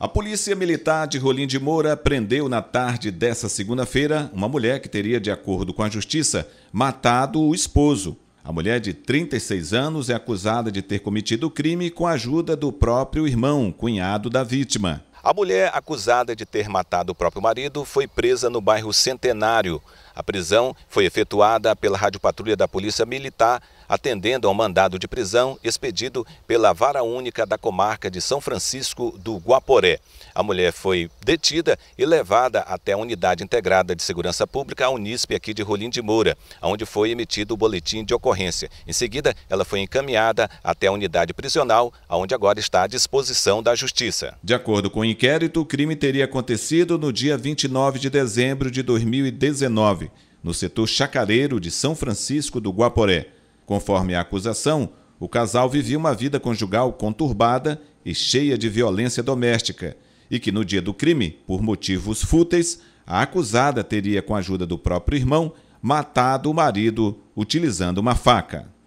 A Polícia Militar de Rolim de Moura prendeu na tarde dessa segunda-feira uma mulher que teria, de acordo com a Justiça, matado o esposo. A mulher de 36 anos é acusada de ter cometido o crime com a ajuda do próprio irmão, cunhado da vítima. A mulher acusada de ter matado o próprio marido foi presa no bairro Centenário. A prisão foi efetuada pela Rádio Patrulha da Polícia Militar atendendo ao mandado de prisão expedido pela Vara Única da Comarca de São Francisco do Guaporé. A mulher foi detida e levada até a Unidade Integrada de Segurança Pública, a Unisp, aqui de Rolim de Moura, onde foi emitido o boletim de ocorrência. Em seguida, ela foi encaminhada até a unidade prisional, onde agora está à disposição da Justiça. De acordo com o inquérito, o crime teria acontecido no dia 29 de dezembro de 2019, no setor chacareiro de São Francisco do Guaporé. Conforme a acusação, o casal vivia uma vida conjugal conturbada e cheia de violência doméstica, e que no dia do crime, por motivos fúteis, a acusada teria, com a ajuda do próprio irmão, matado o marido utilizando uma faca.